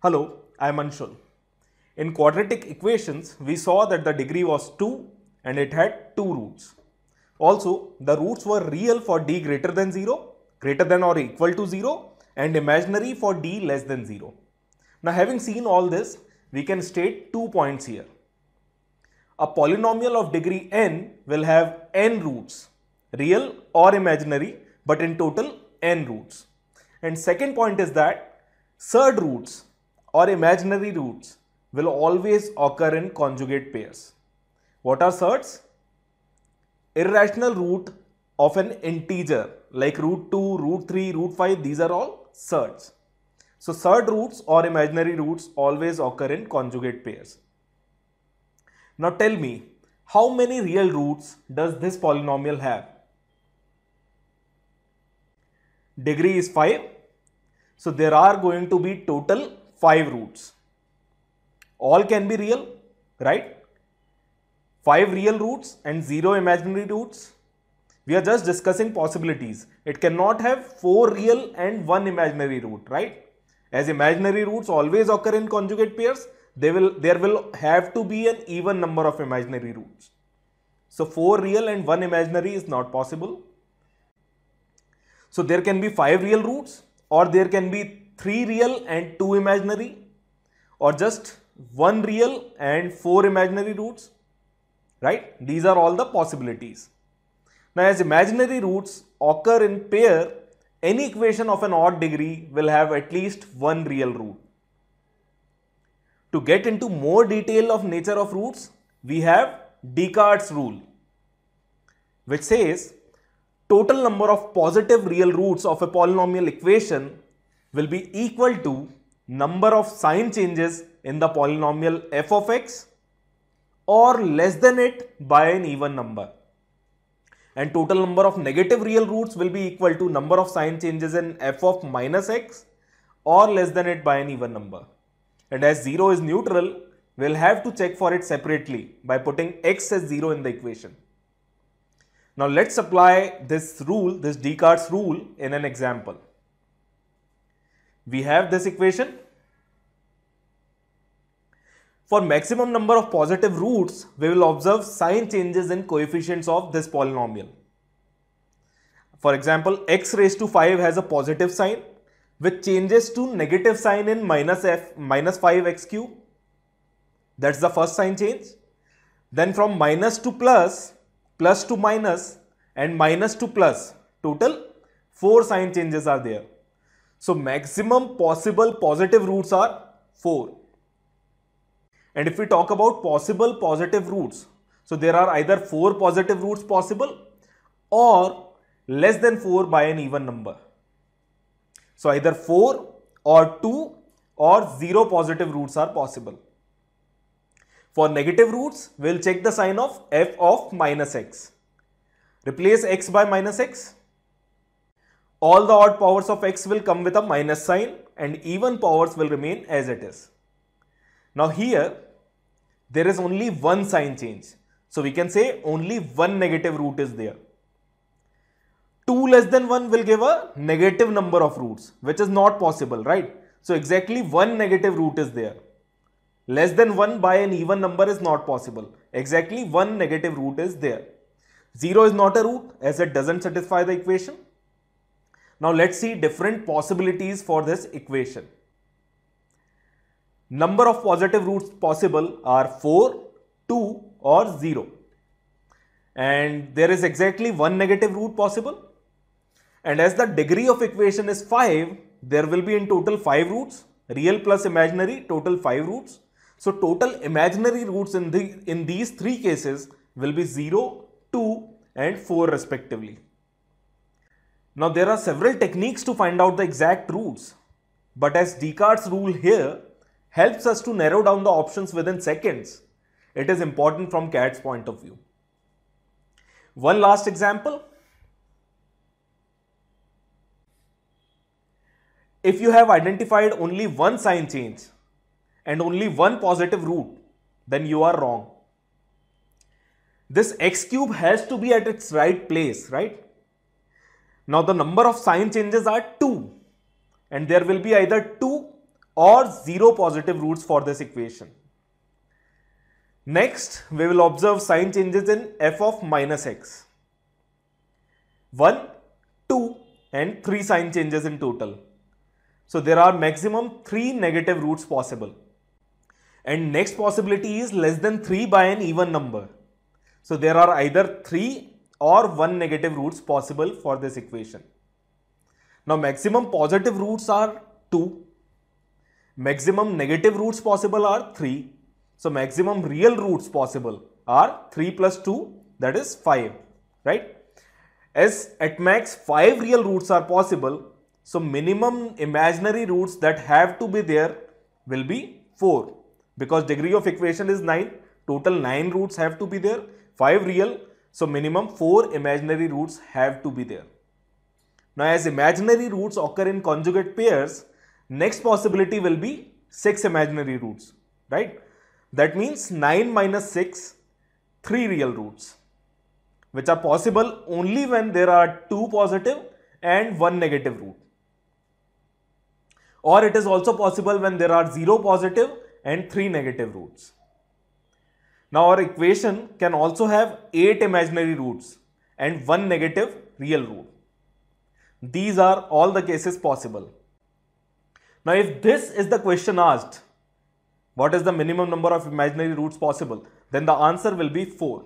Hello, I am Anshul. In quadratic equations, we saw that the degree was 2 and it had 2 roots. Also, the roots were real for d greater than 0, greater than or equal to 0 and imaginary for d less than 0. Now having seen all this, we can state two points here. A polynomial of degree n will have n roots real or imaginary, but in total n roots. And second point is that third roots or imaginary roots will always occur in conjugate pairs. What are thirds? Irrational root of an integer like root 2, root 3, root 5, these are all thirds. So third roots or imaginary roots always occur in conjugate pairs. Now tell me, how many real roots does this polynomial have? degree is 5. So there are going to be total 5 roots. All can be real, right? 5 real roots and 0 imaginary roots. We are just discussing possibilities. It cannot have 4 real and 1 imaginary root, right? As imaginary roots always occur in conjugate pairs, they will, there will have to be an even number of imaginary roots. So 4 real and 1 imaginary is not possible. So there can be five real roots or there can be three real and two imaginary or just one real and four imaginary roots, right? These are all the possibilities. Now as imaginary roots occur in pair, any equation of an odd degree will have at least one real root. To get into more detail of nature of roots, we have Descartes' rule, which says total number of positive real roots of a polynomial equation will be equal to number of sign changes in the polynomial f of x or less than it by an even number. And total number of negative real roots will be equal to number of sign changes in f of minus x or less than it by an even number. And as 0 is neutral, we'll have to check for it separately by putting x as 0 in the equation. Now let's apply this rule, this Descartes rule in an example. We have this equation. For maximum number of positive roots, we will observe sign changes in coefficients of this polynomial. For example, x raised to 5 has a positive sign which changes to negative sign in minus f minus 5x cube. That's the first sign change. Then from minus to plus, plus to minus and minus to plus total 4 sign changes are there. So maximum possible positive roots are 4. And if we talk about possible positive roots, so there are either 4 positive roots possible or less than 4 by an even number. So either 4 or 2 or 0 positive roots are possible. For negative roots, we'll check the sign of f of minus x. Replace x by minus x. All the odd powers of x will come with a minus sign and even powers will remain as it is. Now here, there is only one sign change. So we can say only one negative root is there. 2 less than 1 will give a negative number of roots, which is not possible, right? So exactly one negative root is there. Less than 1 by an even number is not possible. Exactly one negative root is there. 0 is not a root as it doesn't satisfy the equation. Now let's see different possibilities for this equation. Number of positive roots possible are 4, 2 or 0. And there is exactly one negative root possible. And as the degree of equation is 5, there will be in total 5 roots, real plus imaginary, total 5 roots. So total imaginary roots in, the, in these three cases will be 0, 2 and 4 respectively. Now there are several techniques to find out the exact roots. But as Descartes' rule here helps us to narrow down the options within seconds, it is important from CAT's point of view. One last example. If you have identified only one sign change, and only one positive root, then you are wrong. This x cube has to be at its right place, right? Now the number of sign changes are 2 and there will be either 2 or 0 positive roots for this equation. Next, we will observe sign changes in f of minus x. 1, 2 and 3 sign changes in total. So there are maximum 3 negative roots possible. And next possibility is less than 3 by an even number. So there are either 3 or 1 negative roots possible for this equation. Now maximum positive roots are 2. Maximum negative roots possible are 3. So maximum real roots possible are 3 plus 2 that is 5 right. As at max 5 real roots are possible so minimum imaginary roots that have to be there will be 4 because degree of equation is 9 total 9 roots have to be there 5 real so minimum 4 imaginary roots have to be there now as imaginary roots occur in conjugate pairs next possibility will be 6 imaginary roots right that means 9 minus 6 3 real roots which are possible only when there are 2 positive and 1 negative root or it is also possible when there are 0 positive and 3 negative roots. Now our equation can also have 8 imaginary roots and 1 negative real root. These are all the cases possible. Now if this is the question asked, what is the minimum number of imaginary roots possible? Then the answer will be 4.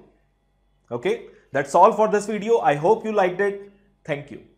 Okay, that's all for this video. I hope you liked it. Thank you.